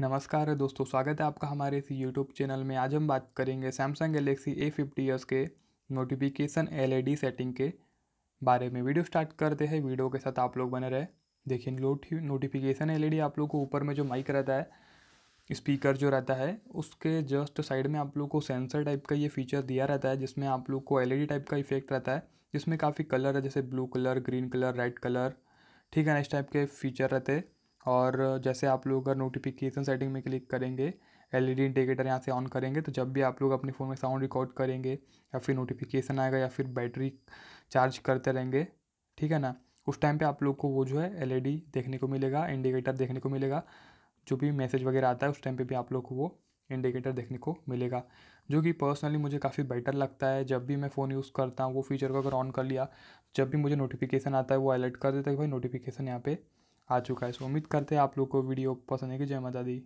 नमस्कार दोस्तों स्वागत है आपका हमारे इस यूट्यूब चैनल में आज हम बात करेंगे Samsung Galaxy A fifty S के नोटिफिकेशन एल सेटिंग के बारे में वीडियो स्टार्ट करते हैं वीडियो के साथ आप लोग बने रहे देखिए नोटिफिकेशन एल e आप लोग को ऊपर में जो माइक रहता है स्पीकर जो रहता है उसके जस्ट साइड में आप लोग को सेंसर टाइप का ये फीचर दिया रहता है जिसमें आप लोग को एल टाइप e का इफेक्ट रहता है जिसमें काफ़ी कलर है जैसे blue colour green colour red colour ठीक है ना इस टाइप के फीचर रहते हैं और जैसे आप लोग अगर नोटिफिकेशन सेटिंग में क्लिक करेंगे एल ई डी इंडिकेटर यहाँ से ऑन करेंगे तो जब भी आप लोग अपने फ़ोन में साउंड रिकॉर्ड करेंगे या फिर नोटिफिकेशन आएगा या फिर बैटरी चार्ज करते रहेंगे ठीक है ना उस टाइम पे आप लोग को वो जो है एल e देखने को मिलेगा इंडिकेटर देखने को मिलेगा जो भी मैसेज वगैरह आता है उस टाइम पर भी आप लोग को वो इंडिकेटर देखने को मिलेगा जो कि पर्सनली मुझे काफ़ी बेटर लगता है जब भी मैं फ़ोन यूज़ करता हूँ वो फीचर को अगर ऑन कर लिया जब भी मुझे नोटिफिकेशन आता है वो अलर्ट कर देता है कि भाई नोटिफिकेशन यहाँ पे आ चुका है सो उम्मीद करते हैं आप लोग को वीडियो पसंद है कि जय माता दी